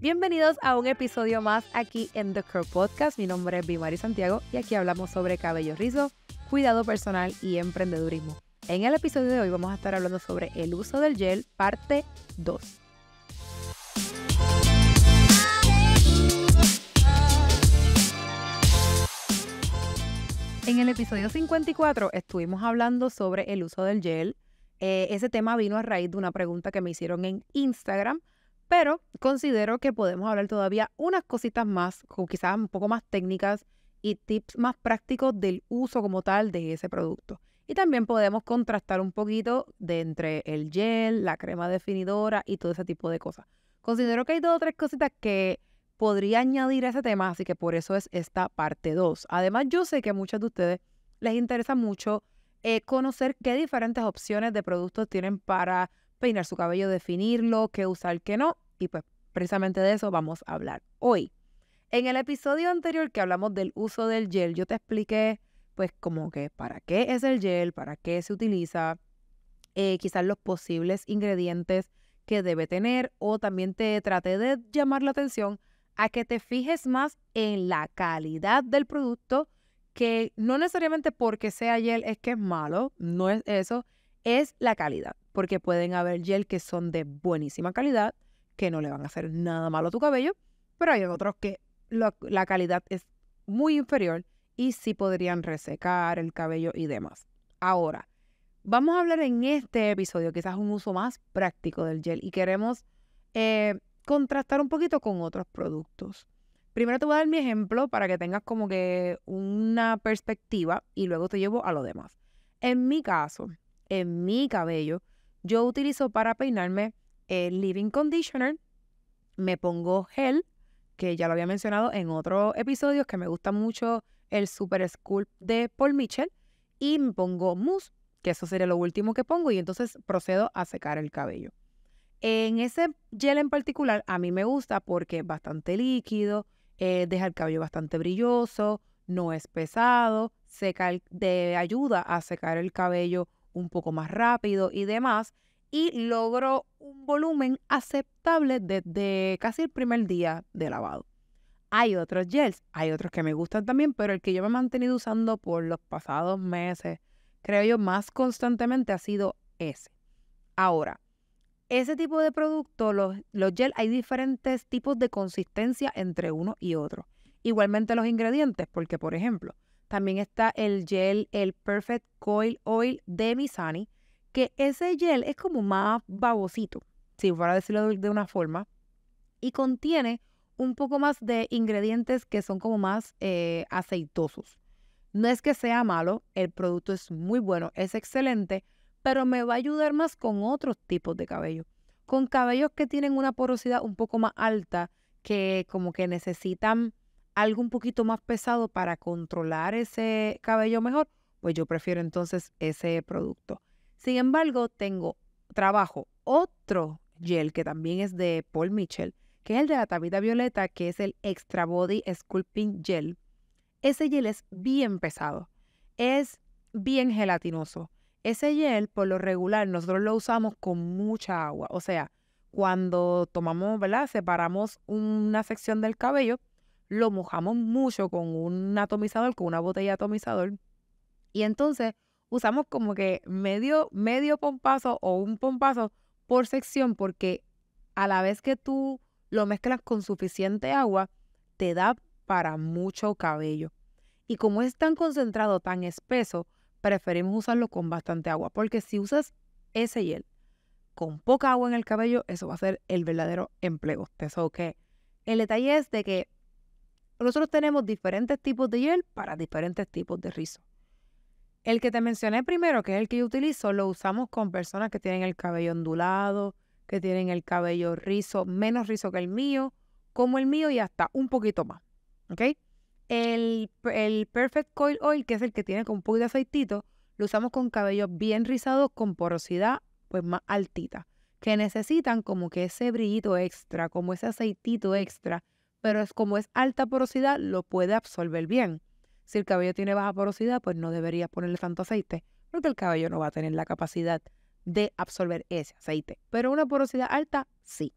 Bienvenidos a un episodio más aquí en The Curl Podcast. Mi nombre es Bimari Santiago y aquí hablamos sobre cabello rizo, cuidado personal y emprendedurismo. En el episodio de hoy vamos a estar hablando sobre el uso del gel, parte 2. En el episodio 54 estuvimos hablando sobre el uso del gel. Eh, ese tema vino a raíz de una pregunta que me hicieron en Instagram pero considero que podemos hablar todavía unas cositas más, quizás un poco más técnicas y tips más prácticos del uso como tal de ese producto. Y también podemos contrastar un poquito de entre el gel, la crema definidora y todo ese tipo de cosas. Considero que hay dos o tres cositas que podría añadir a ese tema, así que por eso es esta parte 2. Además, yo sé que a muchos de ustedes les interesa mucho eh, conocer qué diferentes opciones de productos tienen para peinar su cabello, definirlo, qué usar, qué no. Y pues precisamente de eso vamos a hablar hoy. En el episodio anterior que hablamos del uso del gel, yo te expliqué pues como que para qué es el gel, para qué se utiliza, eh, quizás los posibles ingredientes que debe tener o también te traté de llamar la atención a que te fijes más en la calidad del producto, que no necesariamente porque sea gel es que es malo, no es eso, es la calidad, porque pueden haber gel que son de buenísima calidad, que no le van a hacer nada malo a tu cabello, pero hay otros que la calidad es muy inferior y sí podrían resecar el cabello y demás. Ahora, vamos a hablar en este episodio quizás un uso más práctico del gel y queremos eh, contrastar un poquito con otros productos. Primero te voy a dar mi ejemplo para que tengas como que una perspectiva y luego te llevo a lo demás. En mi caso, en mi cabello, yo utilizo para peinarme Living Conditioner, me pongo gel, que ya lo había mencionado en otros episodios, que me gusta mucho el Super Sculpt de Paul Mitchell, y me pongo mousse, que eso sería lo último que pongo, y entonces procedo a secar el cabello. En ese gel en particular, a mí me gusta porque es bastante líquido, eh, deja el cabello bastante brilloso, no es pesado, seca de, ayuda a secar el cabello un poco más rápido y demás y logro un volumen aceptable desde casi el primer día de lavado. Hay otros gels, hay otros que me gustan también, pero el que yo me he mantenido usando por los pasados meses, creo yo, más constantemente ha sido ese. Ahora, ese tipo de producto, los, los gels, hay diferentes tipos de consistencia entre uno y otro. Igualmente los ingredientes, porque por ejemplo, también está el gel, el Perfect Coil Oil de Misani, que ese gel es como más babosito, si fuera decirlo de una forma, y contiene un poco más de ingredientes que son como más eh, aceitosos. No es que sea malo, el producto es muy bueno, es excelente, pero me va a ayudar más con otros tipos de cabello. Con cabellos que tienen una porosidad un poco más alta, que como que necesitan algo un poquito más pesado para controlar ese cabello mejor, pues yo prefiero entonces ese producto. Sin embargo, tengo, trabajo otro gel que también es de Paul Mitchell, que es el de la Tabita violeta, que es el Extra Body Sculpting Gel. Ese gel es bien pesado, es bien gelatinoso. Ese gel, por lo regular, nosotros lo usamos con mucha agua. O sea, cuando tomamos, ¿verdad? Separamos una sección del cabello, lo mojamos mucho con un atomizador, con una botella de atomizador. Y entonces usamos como que medio, medio pompazo o un pompazo por sección porque a la vez que tú lo mezclas con suficiente agua, te da para mucho cabello. Y como es tan concentrado, tan espeso, preferimos usarlo con bastante agua, porque si usas ese gel con poca agua en el cabello, eso va a ser el verdadero empleo. Eso que el detalle es de que nosotros tenemos diferentes tipos de gel para diferentes tipos de rizo. El que te mencioné primero, que es el que yo utilizo, lo usamos con personas que tienen el cabello ondulado, que tienen el cabello rizo, menos rizo que el mío, como el mío y hasta un poquito más. El, Perfect Coil Oil, que es el que tiene con un poquito de aceitito, lo usamos con cabellos bien rizados, con porosidad pues más altita, que necesitan como que ese brillito extra, como ese aceitito extra, pero es como es alta porosidad, lo puede absorber bien. Si el cabello tiene baja porosidad, pues no deberías ponerle tanto aceite, porque el cabello no va a tener la capacidad de absorber ese aceite. Pero una porosidad alta, sí.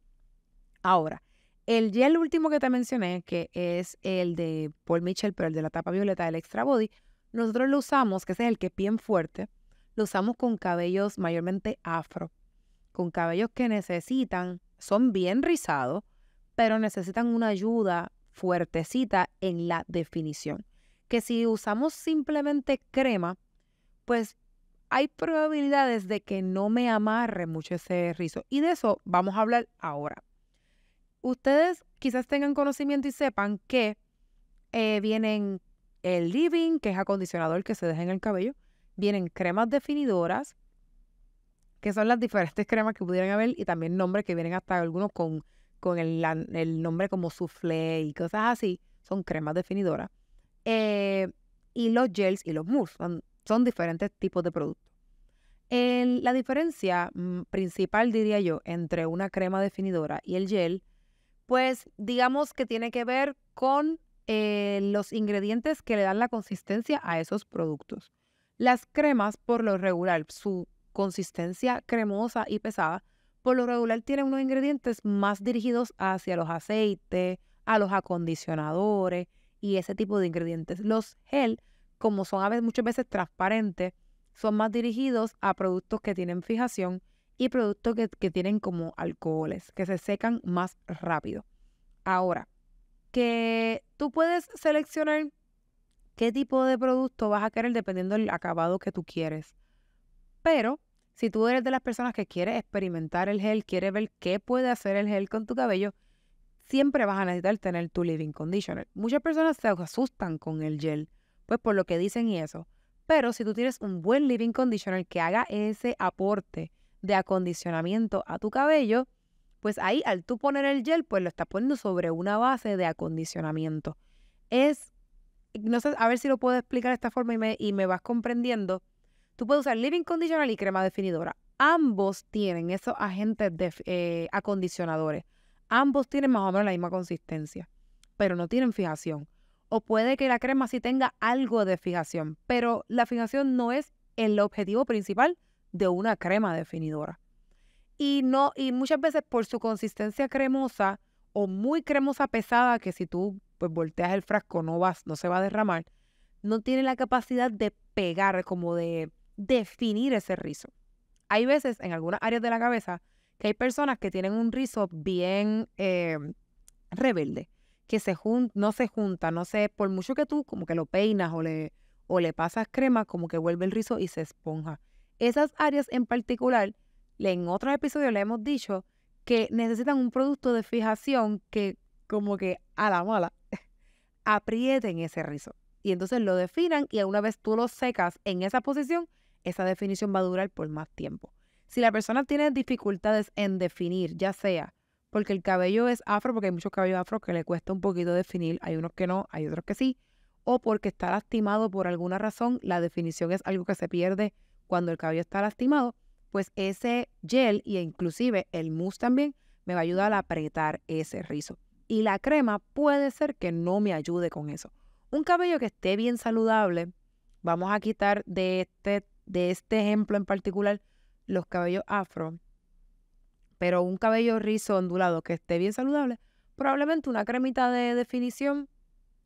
Ahora, el gel último que te mencioné, que es el de Paul Mitchell, pero el de la tapa violeta del Extra Body, nosotros lo usamos, que ese es el que es bien fuerte, lo usamos con cabellos mayormente afro, con cabellos que necesitan, son bien rizados, pero necesitan una ayuda fuertecita en la definición que si usamos simplemente crema, pues hay probabilidades de que no me amarre mucho ese rizo. Y de eso vamos a hablar ahora. Ustedes quizás tengan conocimiento y sepan que eh, vienen el living, que es acondicionador que se deja en el cabello, vienen cremas definidoras, que son las diferentes cremas que pudieran haber, y también nombres que vienen hasta algunos con, con el, el nombre como soufflé y cosas así, son cremas definidoras. Eh, y los gels y los mousse son, diferentes tipos de productos. la diferencia mm, principal, diría yo, entre una crema definidora y el gel, pues digamos que tiene que ver con eh, los ingredientes que le dan la consistencia a esos productos. Las cremas, por lo regular, su consistencia cremosa y pesada, por lo regular tienen unos ingredientes más dirigidos hacia los aceites, a los acondicionadores, y ese tipo de ingredientes. Los gel, como son a veces, muchas veces transparentes, son más dirigidos a productos que tienen fijación y productos que, que tienen como alcoholes, que se secan más rápido. Ahora, que tú puedes seleccionar qué tipo de producto vas a querer dependiendo del acabado que tú quieres. Pero si tú eres de las personas que quiere experimentar el gel, quiere ver qué puede hacer el gel con tu cabello, siempre vas a necesitar tener tu living conditioner. Muchas personas se asustan con el gel, pues por lo que dicen y eso. Pero si tú tienes un buen living conditioner que haga ese aporte de acondicionamiento a tu cabello, pues ahí al tú poner el gel, pues lo estás poniendo sobre una base de acondicionamiento. Es, no sé, a ver si lo puedo explicar de esta forma y me, vas comprendiendo. Tú puedes usar living conditioner y crema definidora. Ambos tienen esos agentes de, eh, acondicionadores. Ambos tienen más o menos la misma consistencia, pero no tienen fijación. O puede que la crema sí tenga algo de fijación, pero la fijación no es el objetivo principal de una crema definidora. Y, no, y muchas veces por su consistencia cremosa o muy cremosa pesada, que si tú pues, volteas el frasco no, vas, no se va a derramar, no tiene la capacidad de pegar, como de definir ese rizo. Hay veces en algunas áreas de la cabeza que hay personas que tienen un rizo bien eh, rebelde, que se no se junta, no sé, por mucho que tú como que lo peinas o le, o le pasas crema, como que vuelve el rizo y se esponja. Esas áreas en particular, en otros episodios le hemos dicho que necesitan un producto de fijación que como que a la mala aprieten ese rizo. Y entonces lo definan y una vez tú lo secas en esa posición, esa definición va a durar por más tiempo. Si la persona tiene dificultades en definir, ya sea porque el cabello es afro, porque hay muchos cabellos afro que le cuesta un poquito definir, hay unos que no, hay otros que sí, o porque está lastimado por alguna razón, la definición es algo que se pierde cuando el cabello está lastimado, pues ese gel y inclusive el mousse también me va a ayudar a apretar ese rizo. Y la crema puede ser que no me ayude con eso. Un cabello que esté bien saludable, vamos a quitar de este, de este ejemplo en particular los cabellos afro, pero un cabello rizo ondulado que esté bien saludable, probablemente una cremita de definición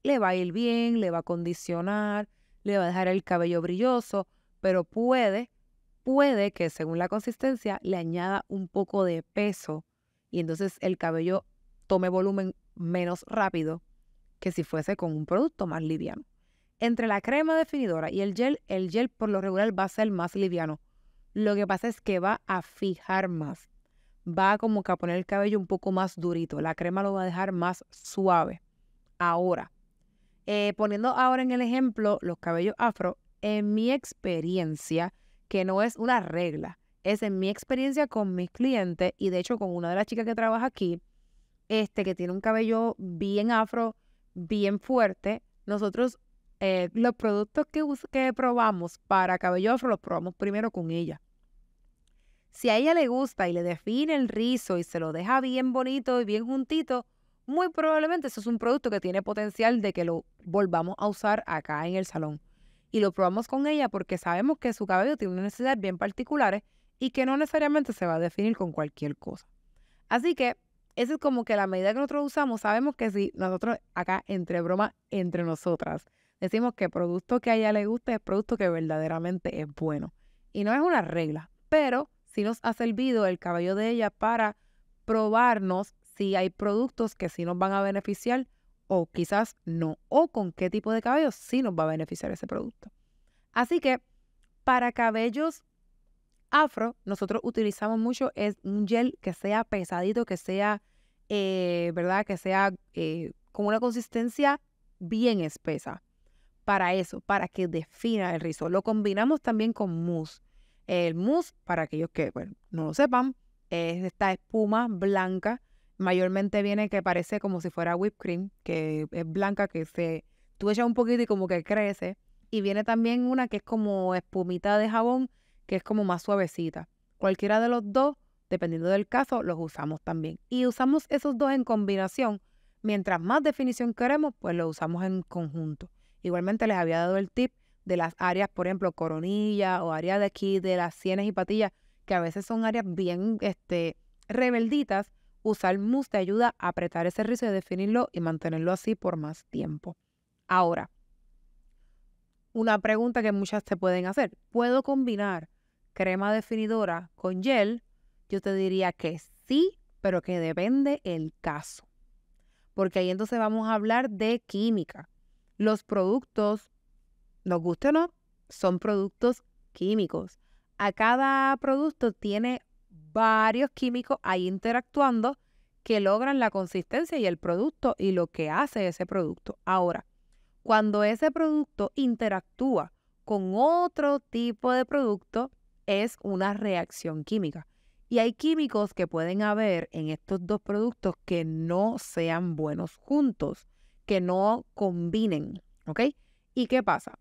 le va a ir bien, le va a condicionar, le va a dejar el cabello brilloso, pero puede, puede que según la consistencia le añada un poco de peso y entonces el cabello tome volumen menos rápido que si fuese con un producto más liviano. Entre la crema definidora y el gel, el gel por lo regular va a ser más liviano, lo que pasa es que va a fijar más. Va como que a poner el cabello un poco más durito. La crema lo va a dejar más suave. Ahora, eh, poniendo ahora en el ejemplo los cabellos afro, en mi experiencia, que no es una regla, es en mi experiencia con mis clientes y de hecho con una de las chicas que trabaja aquí, este que tiene un cabello bien afro, bien fuerte, nosotros eh, los productos que, que probamos para cabello afro los probamos primero con ella. Si a ella le gusta y le define el rizo y se lo deja bien bonito y bien juntito, muy probablemente eso es un producto que tiene potencial de que lo volvamos a usar acá en el salón. Y lo probamos con ella porque sabemos que su cabello tiene necesidades bien particulares y que no necesariamente se va a definir con cualquier cosa. Así que esa es como que la medida que nosotros usamos, sabemos que si nosotros acá entre broma, entre nosotras, decimos que producto que a ella le gusta es producto que verdaderamente es bueno. Y no es una regla, pero si nos ha servido el cabello de ella para probarnos si hay productos que sí nos van a beneficiar o quizás no, o con qué tipo de cabello sí nos va a beneficiar ese producto. Así que para cabellos afro, nosotros utilizamos mucho es un gel que sea pesadito, que sea, eh, ¿verdad? Que sea eh, con una consistencia bien espesa. Para eso, para que defina el rizo. Lo combinamos también con mousse. El mousse, para aquellos que no lo sepan, es esta espuma blanca. Mayormente viene que parece como si fuera whipped cream, que es blanca, que se tú un poquito y como que crece. Y viene también una que es como espumita de jabón, que es como más suavecita. Cualquiera de los dos, dependiendo del caso, los usamos también. Y usamos esos dos en combinación. Mientras más definición queremos, pues lo usamos en conjunto. Igualmente les había dado el tip de las áreas, por ejemplo, coronilla o área de aquí, de las sienes y patillas, que a veces son áreas bien este, rebelditas, usar mousse te ayuda a apretar ese rizo y definirlo y mantenerlo así por más tiempo. Ahora, una pregunta que muchas te pueden hacer. ¿Puedo combinar crema definidora con gel? Yo te diría que sí, pero que depende el caso. Porque ahí entonces vamos a hablar de química. Los productos nos guste o no, son productos químicos. A cada producto tiene varios químicos ahí interactuando que logran la consistencia y el producto y lo que hace ese producto. Ahora, cuando ese producto interactúa con otro tipo de producto, es una reacción química. Y hay químicos que pueden haber en estos dos productos que no sean buenos juntos, que no combinen, ¿ok? ¿Y qué pasa?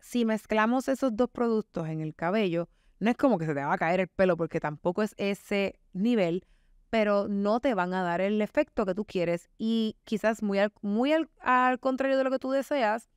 si mezclamos esos dos productos en el cabello, no es como que se te va a caer el pelo porque tampoco es ese nivel, pero no te van a dar el efecto que tú quieres y quizás muy al, contrario de lo que tú deseas,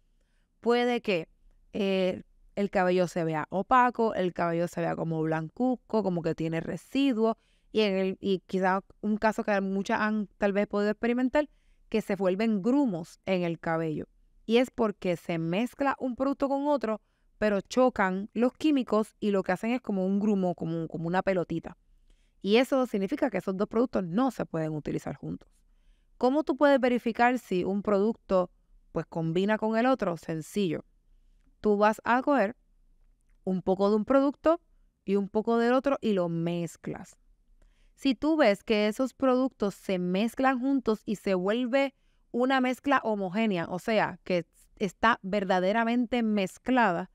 puede que eh, el cabello se vea opaco, el cabello se vea como blancuzco, como que tiene residuos y, y quizás un caso que muchas han tal vez podido experimentar, que se vuelven grumos en el cabello y es porque se mezcla un producto con otro, pero chocan los químicos y lo que hacen es como un grumo, como, una pelotita. Y eso significa que esos dos productos no se pueden utilizar juntos. ¿Cómo tú puedes verificar si un producto pues combina con el otro? Sencillo. Tú vas a coger un poco de un producto y un poco del otro y lo mezclas. Si tú ves que esos productos se mezclan juntos y se vuelve una mezcla homogénea, o sea, que está verdaderamente mezclada,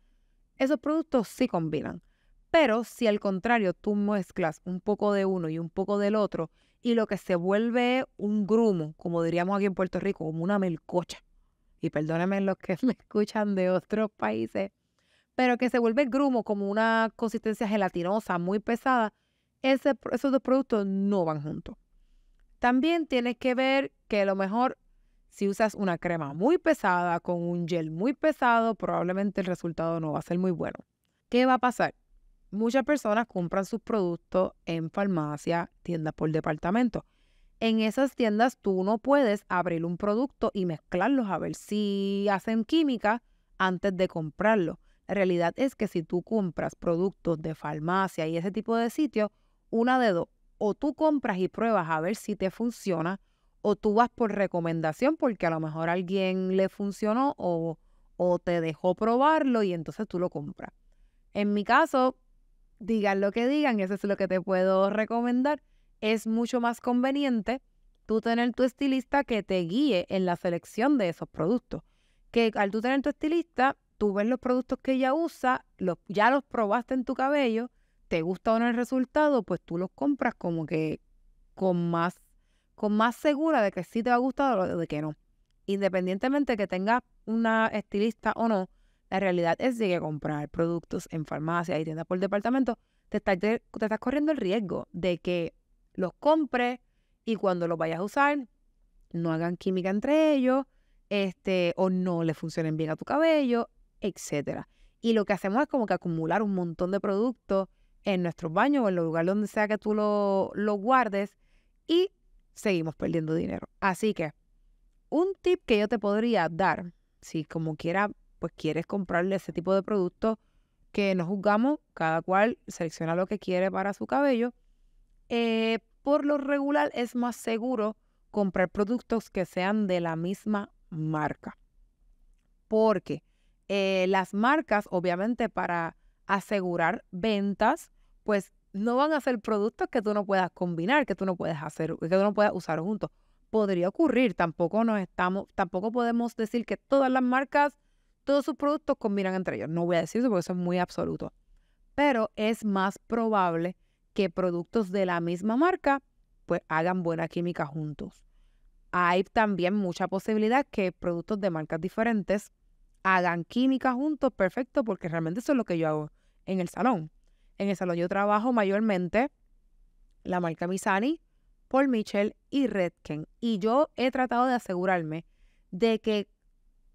esos productos sí combinan. Pero si al contrario tú mezclas un poco de uno y un poco del otro, y lo que se vuelve un grumo, como diríamos aquí en Puerto Rico, como una melcocha, y perdónenme los que me escuchan de otros países, pero que se vuelve grumo, como una consistencia gelatinosa muy pesada, esos dos productos no van juntos. También tienes que ver que a lo mejor si usas una crema muy pesada con un gel muy pesado, probablemente el resultado no va a ser muy bueno. ¿Qué va a pasar? Muchas personas compran sus productos en farmacia, tiendas por departamento. En esas tiendas tú no puedes abrir un producto y mezclarlos a ver si hacen química antes de comprarlo. La realidad es que si tú compras productos de farmacia y ese tipo de sitios, una de dos, o tú compras y pruebas a ver si te funciona o tú vas por recomendación porque a lo mejor alguien le funcionó o, o te dejó probarlo y entonces tú lo compras. En mi caso, digan lo que digan, eso es lo que te puedo recomendar. Es mucho más conveniente tú tener tu estilista que te guíe en la selección de esos productos. Que al tú tener tu estilista, tú ves los productos que ella usa, los, ya los probaste en tu cabello, te gusta o no el resultado, pues tú los compras como que con más con más segura de que sí te va a gustar o de que no. Independientemente de que tengas una estilista o no, la realidad es que comprar productos en farmacia y tiendas por departamento, te estás, corriendo el riesgo de que los compres y cuando los vayas a usar, no hagan química entre ellos, este, o no le funcionen bien a tu cabello, etcétera. Y lo que hacemos es como que acumular un montón de productos en nuestros baños o en los lugares donde sea que tú lo, lo guardes. Y seguimos perdiendo dinero. Así que un tip que yo te podría dar, si como quiera, pues quieres comprarle ese tipo de producto que no juzgamos, cada cual selecciona lo que quiere para su cabello, eh, por lo regular es más seguro comprar productos que sean de la misma marca. Porque eh, las marcas, obviamente, para asegurar ventas, pues no van a ser productos que tú no puedas combinar, que tú no puedes hacer, que tú no puedas usar juntos. Podría ocurrir, tampoco nos estamos, tampoco podemos decir que todas las marcas, todos sus productos combinan entre ellos. No voy a decir eso porque eso es muy absoluto. Pero es más probable que productos de la misma marca pues hagan buena química juntos. Hay también mucha posibilidad que productos de marcas diferentes hagan química juntos, perfecto, porque realmente eso es lo que yo hago en el salón. En el salón yo trabajo mayormente la marca Misani, Paul Mitchell y Redken. Y yo he tratado de asegurarme de que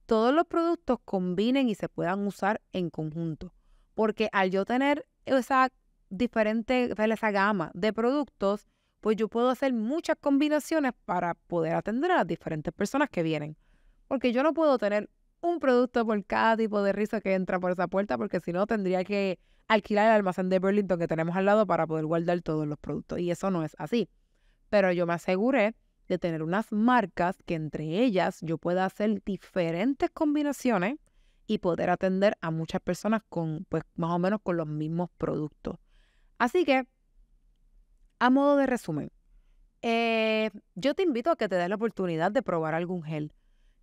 todos los productos combinen y se puedan usar en conjunto. Porque al yo tener esa diferente, esa gama de productos, pues yo puedo hacer muchas combinaciones para poder atender a las diferentes personas que vienen. Porque yo no puedo tener un producto por cada tipo de risa que entra por esa puerta, porque si no tendría que alquilar el almacén de Burlington que tenemos al lado para poder guardar todos los productos. Y eso no es así. Pero yo me aseguré de tener unas marcas que entre ellas yo pueda hacer diferentes combinaciones y poder atender a muchas personas con, pues, más o menos con los mismos productos. Así que, a modo de resumen, eh, yo te invito a que te des la oportunidad de probar algún gel.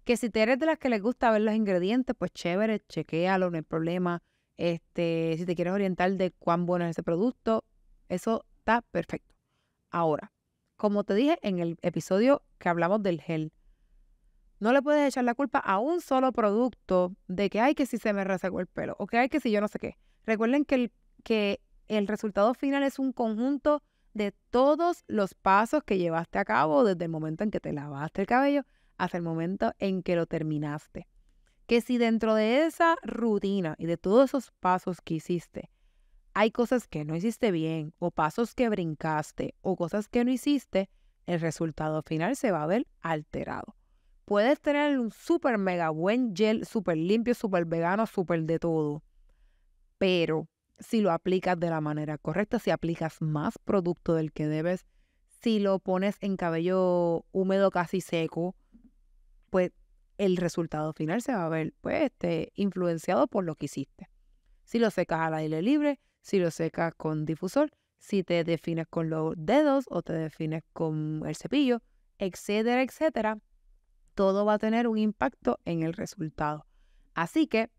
Que si te eres de las que les gusta ver los ingredientes, pues chévere, chequealo no hay problema. Este, si te quieres orientar de cuán bueno es ese producto, eso está perfecto. Ahora, como te dije en el episodio que hablamos del gel, no le puedes echar la culpa a un solo producto de que, hay que si se me resecó el pelo o que, hay que si yo no sé qué. Recuerden que el, que el resultado final es un conjunto de todos los pasos que llevaste a cabo desde el momento en que te lavaste el cabello hasta el momento en que lo terminaste que si dentro de esa rutina y de todos esos pasos que hiciste, hay cosas que no hiciste bien o pasos que brincaste o cosas que no hiciste, el resultado final se va a ver alterado. Puedes tener un súper mega buen gel, súper limpio, súper vegano, súper de todo. Pero si lo aplicas de la manera correcta, si aplicas más producto del que debes, si lo pones en cabello húmedo casi seco, pues el resultado final se va a ver pues, este, influenciado por lo que hiciste. Si lo secas al aire libre, si lo secas con difusor, si te defines con los dedos o te defines con el cepillo, etcétera, etcétera, todo va a tener un impacto en el resultado. Así que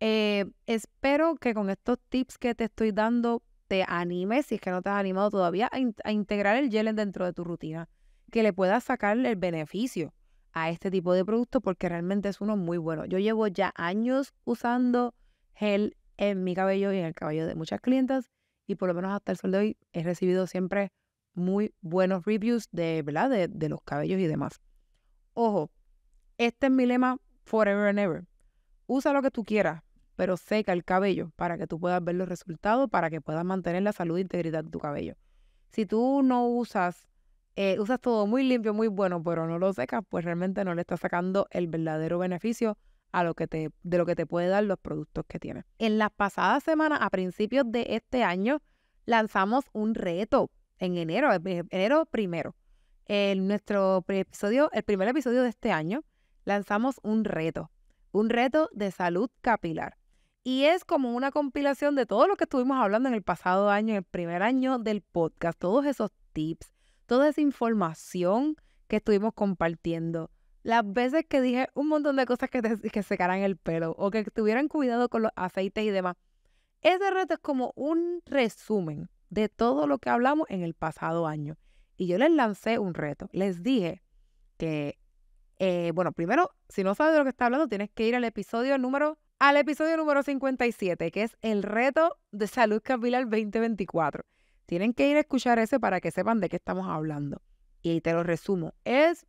eh, espero que con estos tips que te estoy dando te animes, si es que no te has animado todavía, a, integrar el gel dentro de tu rutina, que le puedas sacar el beneficio a este tipo de producto porque realmente es uno muy bueno. Yo llevo ya años usando gel en mi cabello y en el cabello de muchas clientas y por lo menos hasta el sol de hoy he recibido siempre muy buenos reviews de, De, de los cabellos y demás. Ojo, este es mi lema forever and ever. Usa lo que tú quieras, pero seca el cabello para que tú puedas ver los resultados, para que puedas mantener la salud e integridad de tu cabello. Si tú no usas eh, usas todo muy limpio, muy bueno, pero no lo secas, pues realmente no le estás sacando el verdadero beneficio a lo que te, de lo que te puede dar los productos que tienes. En las pasadas semanas, a principios de este año, lanzamos un reto en enero, enero primero. En nuestro episodio, el primer episodio de este año, lanzamos un reto, un reto de salud capilar. Y es como una compilación de todo lo que estuvimos hablando en el pasado año, en el primer año del podcast, todos esos tips, toda esa información que estuvimos compartiendo, las veces que dije un montón de cosas que, se que secaran el pelo o que tuvieran cuidado con los aceites y demás. Ese reto es como un resumen de todo lo que hablamos en el pasado año. Y yo les lancé un reto. Les dije que, eh, bueno, primero, si no sabes de lo que está hablando, tienes que ir al episodio número, al episodio número 57, que es el reto de salud capilar 2024. Tienen que ir a escuchar ese para que sepan de qué estamos hablando. Y te lo resumo, es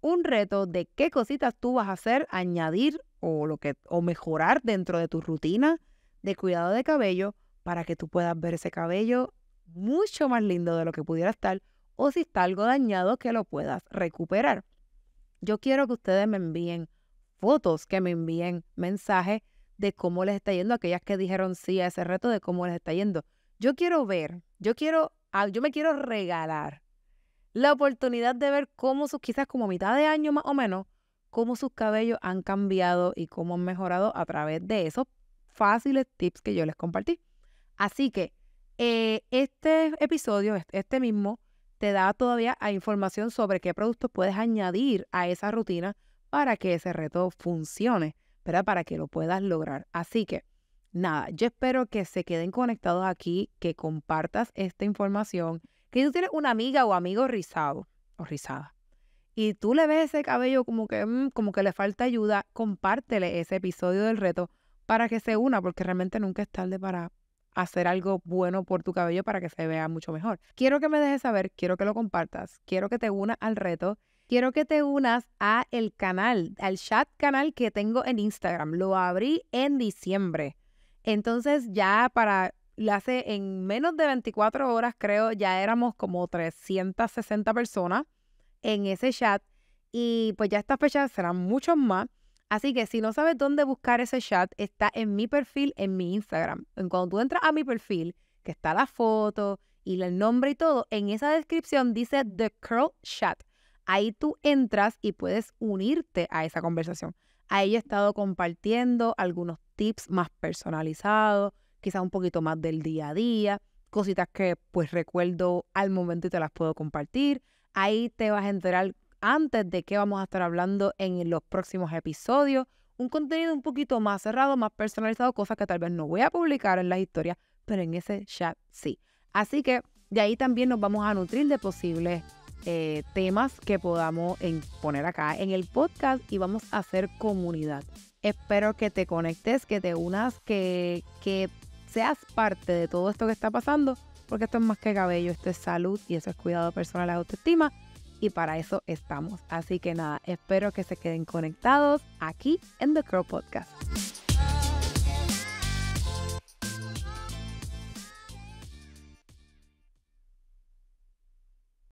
un reto de qué cositas tú vas a hacer, añadir o, lo que, o mejorar dentro de tu rutina de cuidado de cabello para que tú puedas ver ese cabello mucho más lindo de lo que pudiera estar o si está algo dañado que lo puedas recuperar. Yo quiero que ustedes me envíen fotos, que me envíen mensajes de cómo les está yendo, aquellas que dijeron sí a ese reto, de cómo les está yendo. Yo quiero ver, yo quiero, ah, yo me quiero regalar la oportunidad de ver cómo sus, quizás como mitad de año más o menos, cómo sus cabellos han cambiado y cómo han mejorado a través de esos fáciles tips que yo les compartí. Así que eh, este episodio, este mismo, te da todavía información sobre qué productos puedes añadir a esa rutina para que ese reto funcione, ¿verdad? Para que lo puedas lograr. Así que nada, yo espero que se queden conectados aquí, que compartas esta información, que tú tienes una amiga o amigo rizado o rizada y tú le ves ese cabello como que, mm, como que le falta ayuda, compártele ese episodio del reto para que se una, porque realmente nunca es tarde para hacer algo bueno por tu cabello para que se vea mucho mejor. Quiero que me dejes saber, quiero que lo compartas, quiero que te unas al reto, quiero que te unas a el canal, al chat canal que tengo en Instagram. Lo abrí en diciembre. Entonces ya para, hace en menos de 24 horas creo, ya éramos como 360 personas en ese chat y pues ya estas fechas serán muchos más. Así que si no sabes dónde buscar ese chat, está en mi perfil, en mi Instagram. Cuando tú entras a mi perfil, que está la foto y el nombre y todo, en esa descripción dice The Curl Chat. Ahí tú entras y puedes unirte a esa conversación. Ahí he estado compartiendo algunos tips más personalizados, quizás un poquito más del día a día, cositas que pues recuerdo al momento y te las puedo compartir. Ahí te vas a enterar antes de qué vamos a estar hablando en los próximos episodios. Un contenido un poquito más cerrado, más personalizado, cosas que tal vez no voy a publicar en las historias, pero en ese chat sí. Así que de ahí también nos vamos a nutrir de posibles eh, temas que podamos poner acá en el podcast y vamos a hacer comunidad. Espero que te conectes, que te unas, que, que seas parte de todo esto que está pasando, porque esto es más que cabello, esto es salud y eso es cuidado personal, autoestima y para eso estamos. Así que nada, espero que se queden conectados aquí en The Crow Podcast.